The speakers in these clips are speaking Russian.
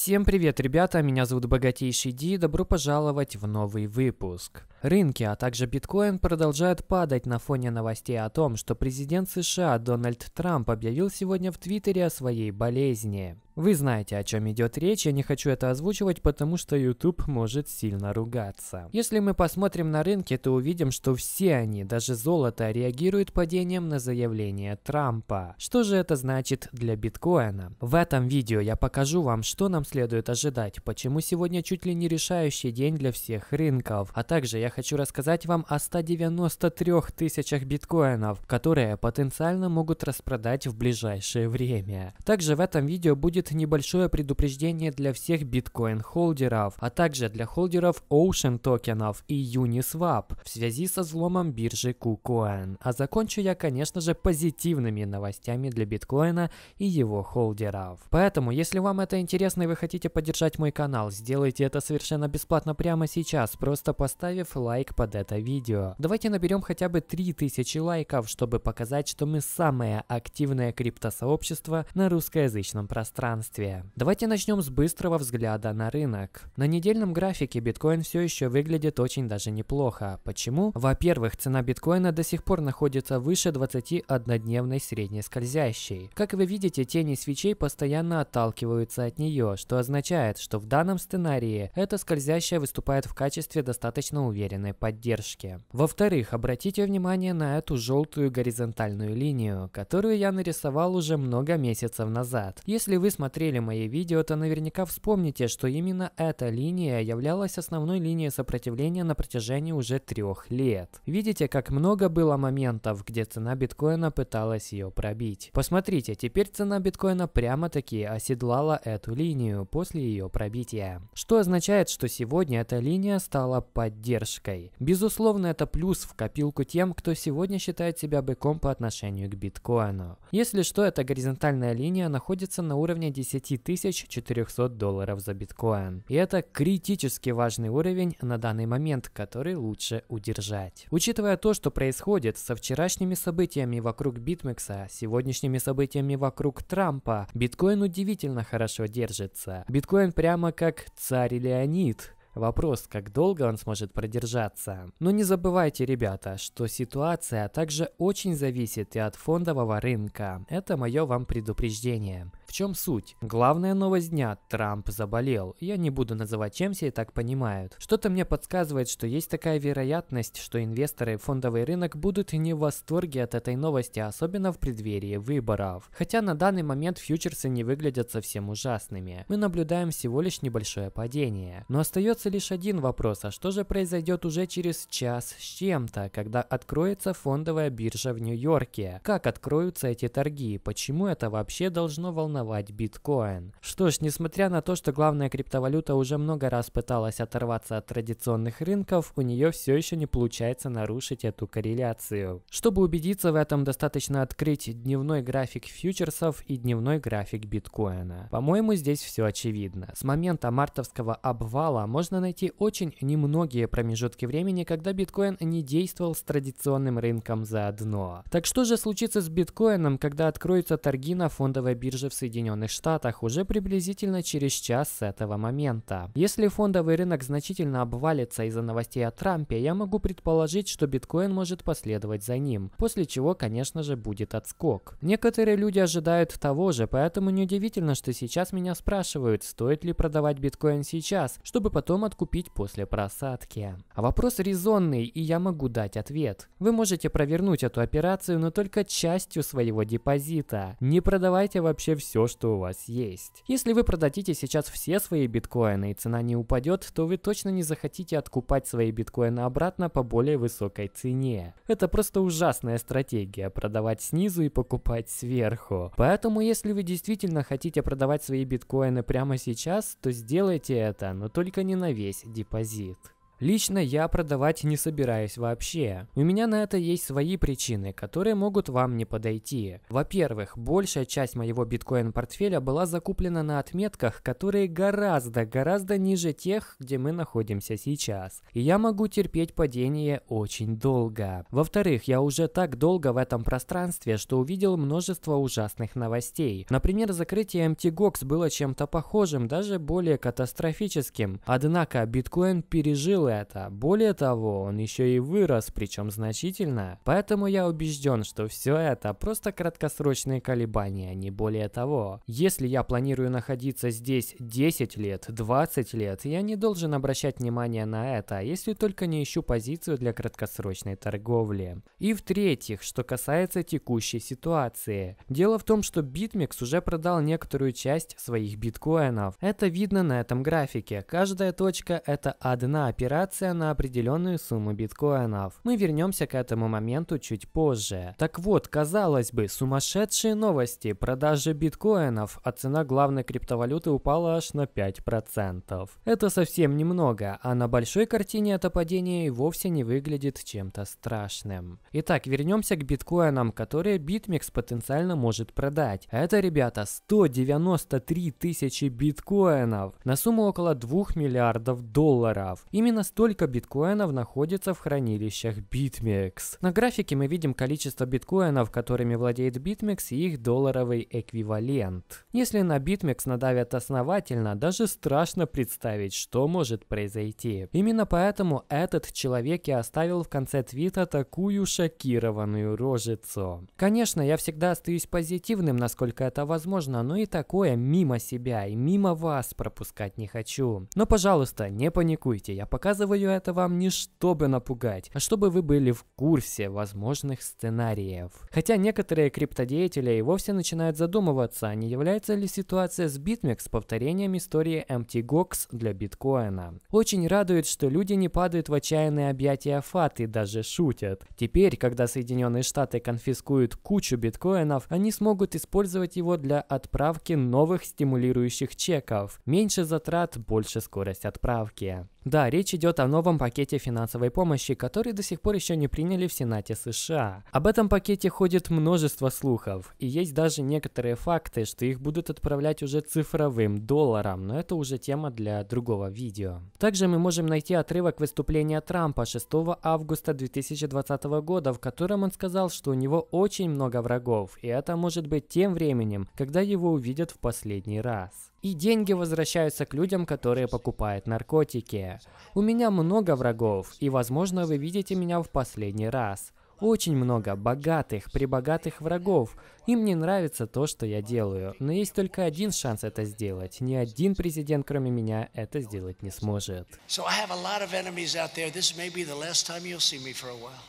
Всем привет, ребята, меня зовут Богатейший Ди, добро пожаловать в новый выпуск. Рынки, а также биткоин продолжают падать на фоне новостей о том, что президент США Дональд Трамп объявил сегодня в Твиттере о своей болезни. Вы знаете, о чем идет речь, я не хочу это озвучивать, потому что YouTube может сильно ругаться. Если мы посмотрим на рынки, то увидим, что все они, даже золото, реагируют падением на заявление Трампа. Что же это значит для биткоина? В этом видео я покажу вам, что нам следует ожидать, почему сегодня чуть ли не решающий день для всех рынков, а также я хочу рассказать вам о 193 тысячах биткоинов, которые потенциально могут распродать в ближайшее время. Также в этом видео будет небольшое предупреждение для всех биткоин-холдеров, а также для холдеров Ocean токенов и Uniswap в связи со взломом биржи KuCoin. А закончу я, конечно же, позитивными новостями для биткоина и его холдеров. Поэтому, если вам это интересно и вы хотите поддержать мой канал, сделайте это совершенно бесплатно прямо сейчас, просто поставив лайк под это видео. Давайте наберем хотя бы 3000 лайков, чтобы показать, что мы самое активное криптосообщество на русскоязычном пространстве пространстве. Давайте начнем с быстрого взгляда на рынок. На недельном графике биткоин все еще выглядит очень даже неплохо. Почему? Во-первых, цена биткоина до сих пор находится выше 21-дневной средней скользящей. Как вы видите, тени свечей постоянно отталкиваются от нее, что означает, что в данном сценарии эта скользящая выступает в качестве достаточно уверенной поддержки. Во-вторых, обратите внимание на эту желтую горизонтальную линию, которую я нарисовал уже много месяцев назад. Если вы смотрите смотрели мои видео, то наверняка вспомните, что именно эта линия являлась основной линией сопротивления на протяжении уже трех лет. Видите, как много было моментов, где цена биткоина пыталась ее пробить. Посмотрите, теперь цена биткоина прямо-таки оседлала эту линию после ее пробития. Что означает, что сегодня эта линия стала поддержкой. Безусловно, это плюс в копилку тем, кто сегодня считает себя быком по отношению к биткоину. Если что, эта горизонтальная линия находится на уровне уровня 10400 долларов за биткоин. И это критически важный уровень на данный момент, который лучше удержать. Учитывая то, что происходит со вчерашними событиями вокруг битмекса, сегодняшними событиями вокруг Трампа, биткоин удивительно хорошо держится. Биткоин прямо как царь Леонид, Вопрос, как долго он сможет продержаться. Но не забывайте, ребята, что ситуация также очень зависит и от фондового рынка. Это мое вам предупреждение. В чем суть? Главная новость дня – Трамп заболел. Я не буду называть, чем все и так понимают. Что-то мне подсказывает, что есть такая вероятность, что инвесторы и фондовый рынок будут не в восторге от этой новости, особенно в преддверии выборов. Хотя на данный момент фьючерсы не выглядят совсем ужасными. Мы наблюдаем всего лишь небольшое падение. Но остается лишь один вопрос, а что же произойдет уже через час с чем-то, когда откроется фондовая биржа в Нью-Йорке? Как откроются эти торги? Почему это вообще должно волновать ценовать биткоин. Что ж, несмотря на то, что главная криптовалюта уже много раз пыталась оторваться от традиционных рынков, у нее все еще не получается нарушить эту корреляцию. Чтобы убедиться в этом, достаточно открыть дневной график фьючерсов и дневной график биткоина. По-моему, здесь все очевидно. С момента мартовского обвала можно найти очень немногие промежутки времени, когда биткоин не действовал с традиционным рынком заодно. Так что же случится с биткоином, когда откроются торги на фондовой бирже в США? Соединенных Штатах уже приблизительно через час с этого момента. Если фондовый рынок значительно обвалится из-за новостей о Трампе, я могу предположить, что биткоин может последовать за ним, после чего, конечно же, будет отскок. Некоторые люди ожидают того же, поэтому неудивительно, что сейчас меня спрашивают, стоит ли продавать биткоин сейчас, чтобы потом откупить после просадки. А вопрос резонный, и я могу дать ответ. Вы можете провернуть эту операцию, но только частью своего депозита. Не продавайте вообще все все, что у вас есть. Если вы продадите сейчас все свои биткоины и цена не упадет, то вы точно не захотите откупать свои биткоины обратно по более высокой цене. Это просто ужасная стратегия – продавать снизу и покупать сверху. Поэтому если вы действительно хотите продавать свои биткоины прямо сейчас, то сделайте это, но только не на весь депозит. Лично я продавать не собираюсь вообще. У меня на это есть свои причины, которые могут вам не подойти. Во-первых, большая часть моего биткоин-портфеля была закуплена на отметках, которые гораздо-гораздо ниже тех, где мы находимся сейчас. И я могу терпеть падение очень долго. Во-вторых, я уже так долго в этом пространстве, что увидел множество ужасных новостей. Например, закрытие MTGOX было чем-то похожим, даже более катастрофическим. Однако биткоин пережил это. Более того, он еще и вырос, причем значительно. Поэтому я убежден, что все это просто краткосрочные колебания, не более того. Если я планирую находиться здесь 10 лет, 20 лет, я не должен обращать внимание на это, если только не ищу позицию для краткосрочной торговли. И в-третьих, что касается текущей ситуации. Дело в том, что BitMEX уже продал некоторую часть своих биткоинов. Это видно на этом графике. Каждая точка это одна операция операция на определенную сумму биткоинов. Мы вернемся к этому моменту чуть позже. Так вот, казалось бы, сумасшедшие новости, продажи биткоинов, а цена главной криптовалюты упала аж на 5%. Это совсем немного, а на большой картине это падение и вовсе не выглядит чем-то страшным. Итак, вернемся к биткоинам, которые BitMEX потенциально может продать. Это, ребята, 193 тысячи биткоинов на сумму около 2 миллиардов долларов. Именно столько биткоинов находится в хранилищах BitMEX. На графике мы видим количество биткоинов, которыми владеет BitMEX и их долларовый эквивалент. Если на BitMEX надавят основательно, даже страшно представить, что может произойти. Именно поэтому этот человек и оставил в конце твита такую шокированную рожицу. Конечно, я всегда остаюсь позитивным, насколько это возможно, но и такое мимо себя и мимо вас пропускать не хочу. Но, пожалуйста, не паникуйте, я показываю Рассказываю это вам не чтобы напугать, а чтобы вы были в курсе возможных сценариев. Хотя некоторые криптодеятели и вовсе начинают задумываться, а не является ли ситуация с BitMEX повторением истории MTGOX для биткоина. Очень радует, что люди не падают в отчаянные объятия фат и даже шутят. Теперь, когда Соединенные Штаты конфискуют кучу биткоинов, они смогут использовать его для отправки новых стимулирующих чеков. Меньше затрат, больше скорость отправки. Да, речь идет о новом пакете финансовой помощи, который до сих пор еще не приняли в Сенате США. Об этом пакете ходит множество слухов, и есть даже некоторые факты, что их будут отправлять уже цифровым долларом, но это уже тема для другого видео. Также мы можем найти отрывок выступления Трампа 6 августа 2020 года, в котором он сказал, что у него очень много врагов, и это может быть тем временем, когда его увидят в последний раз. И деньги возвращаются к людям, которые покупают наркотики. У меня много врагов, и возможно вы видите меня в последний раз очень много богатых, прибогатых врагов. Им не нравится то, что я делаю. Но есть только один шанс это сделать. Ни один президент, кроме меня, это сделать не сможет.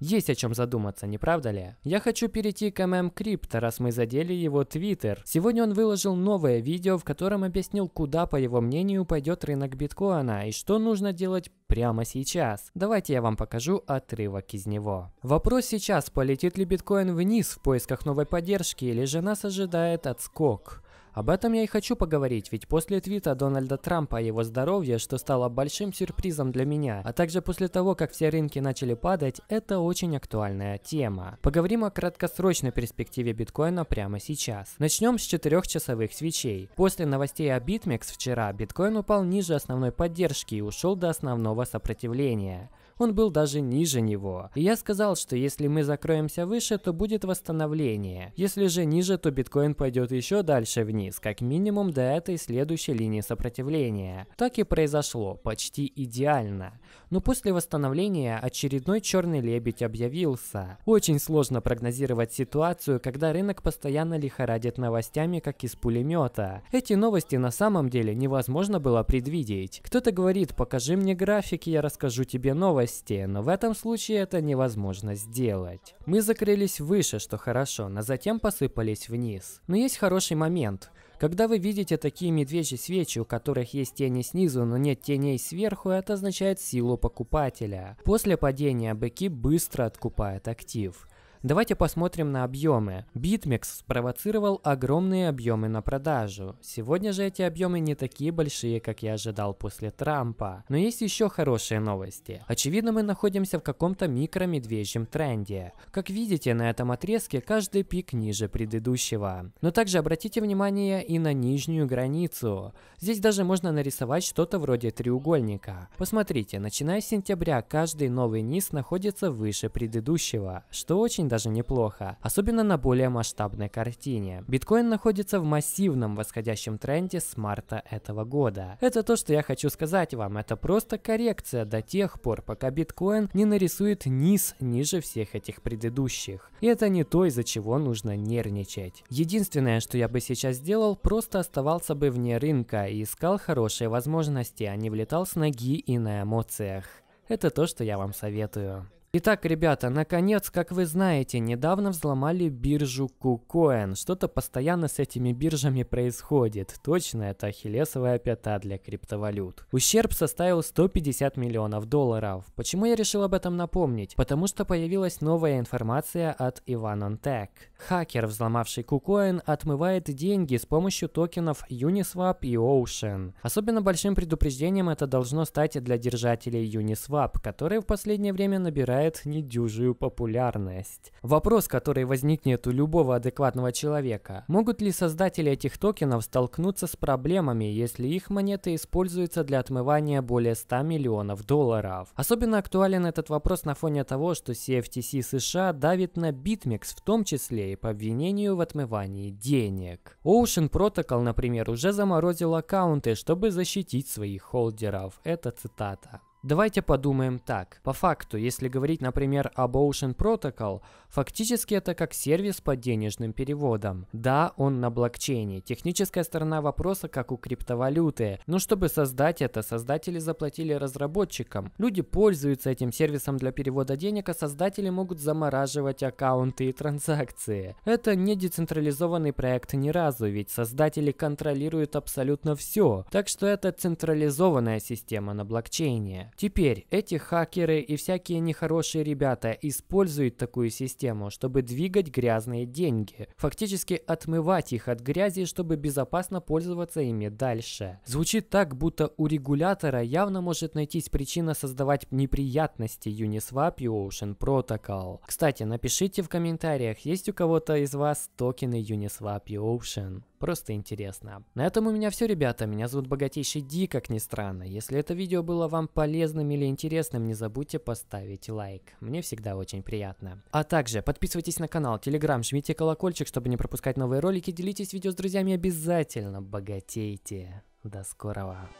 Есть о чем задуматься, не правда ли? Я хочу перейти к ММ Крипто, раз мы задели его твиттер. Сегодня он выложил новое видео, в котором объяснил, куда, по его мнению, пойдет рынок биткоина и что нужно делать прямо сейчас. Давайте я вам покажу отрывок из него. Вопрос сейчас, полетит ли биткоин вниз в поисках новой поддержки или же нас ожидает отскок? Об этом я и хочу поговорить, ведь после твита Дональда Трампа о его здоровье, что стало большим сюрпризом для меня, а также после того, как все рынки начали падать, это очень актуальная тема. Поговорим о краткосрочной перспективе биткоина прямо сейчас. Начнем с четырехчасовых свечей. После новостей о BitMEX вчера биткоин упал ниже основной поддержки и ушел до основного сопротивления он был даже ниже него. И я сказал, что если мы закроемся выше, то будет восстановление. Если же ниже, то биткоин пойдет еще дальше вниз, как минимум до этой следующей линии сопротивления. Так и произошло, почти идеально. Но после восстановления очередной черный лебедь объявился. Очень сложно прогнозировать ситуацию, когда рынок постоянно лихорадит новостями, как из пулемета. Эти новости на самом деле невозможно было предвидеть. Кто-то говорит, покажи мне графики, я расскажу тебе новости скорости, но в этом случае это невозможно сделать. Мы закрылись выше, что хорошо, но затем посыпались вниз. Но есть хороший момент. Когда вы видите такие медвежьи свечи, у которых есть тени снизу, но нет теней сверху, это означает силу покупателя. После падения быки быстро откупают актив. Давайте посмотрим на объемы. BitMEX спровоцировал огромные объемы на продажу. Сегодня же эти объемы не такие большие, как я ожидал после Трампа. Но есть еще хорошие новости. Очевидно, мы находимся в каком-то микромедвежьем тренде. Как видите, на этом отрезке каждый пик ниже предыдущего. Но также обратите внимание и на нижнюю границу. Здесь даже можно нарисовать что-то вроде треугольника. Посмотрите, начиная с сентября каждый новый низ находится выше предыдущего, что очень даже неплохо, особенно на более масштабной картине. Биткоин находится в массивном восходящем тренде с марта этого года. Это то, что я хочу сказать вам, это просто коррекция до тех пор, пока биткоин не нарисует низ ниже всех этих предыдущих. И это не то, из-за чего нужно нервничать. Единственное, что я бы сейчас сделал, просто оставался бы вне рынка и искал хорошие возможности, а не влетал с ноги и на эмоциях. Это то, что я вам советую. Итак, ребята, наконец, как вы знаете, недавно взломали биржу KuCoin. Что-то постоянно с этими биржами происходит. Точно, это ахиллесовая пята для криптовалют. Ущерб составил 150 миллионов долларов. Почему я решил об этом напомнить? Потому что появилась новая информация от Иван Онтек. Хакер, взломавший KuCoin, отмывает деньги с помощью токенов Uniswap и Ocean. Особенно большим предупреждением это должно стать для держателей Uniswap, которые в последнее время набирают обретает недюжую популярность. Вопрос, который возникнет у любого адекватного человека. Могут ли создатели этих токенов столкнуться с проблемами, если их монеты используются для отмывания более 100 миллионов долларов? Особенно актуален этот вопрос на фоне того, что CFTC США давит на BitMEX, в том числе и по обвинению в отмывании денег. Ocean Protocol, например, уже заморозил аккаунты, чтобы защитить своих холдеров. Это цитата. Давайте подумаем так. По факту, если говорить, например, об Ocean Protocol, фактически это как сервис по денежным переводам. Да, он на блокчейне. Техническая сторона вопроса, как у криптовалюты. Но чтобы создать это, создатели заплатили разработчикам. Люди пользуются этим сервисом для перевода денег, а создатели могут замораживать аккаунты и транзакции. Это не децентрализованный проект ни разу, ведь создатели контролируют абсолютно все. Так что это централизованная система на блокчейне. Теперь эти хакеры и всякие нехорошие ребята используют такую систему, чтобы двигать грязные деньги, фактически отмывать их от грязи, чтобы безопасно пользоваться ими дальше. Звучит так, будто у регулятора явно может найтись причина создавать неприятности Uniswap и Ocean Protocol. Кстати, напишите в комментариях, есть у кого-то из вас токены Uniswap и Ocean. Просто интересно. На этом у меня все, ребята. Меня зовут Богатейший Ди, как ни странно. Если это видео было вам полезным или интересным, не забудьте поставить лайк. Мне всегда очень приятно. А также подписывайтесь на канал, телеграм, жмите колокольчик, чтобы не пропускать новые ролики, делитесь видео с друзьями обязательно. Богатейте. До скорого.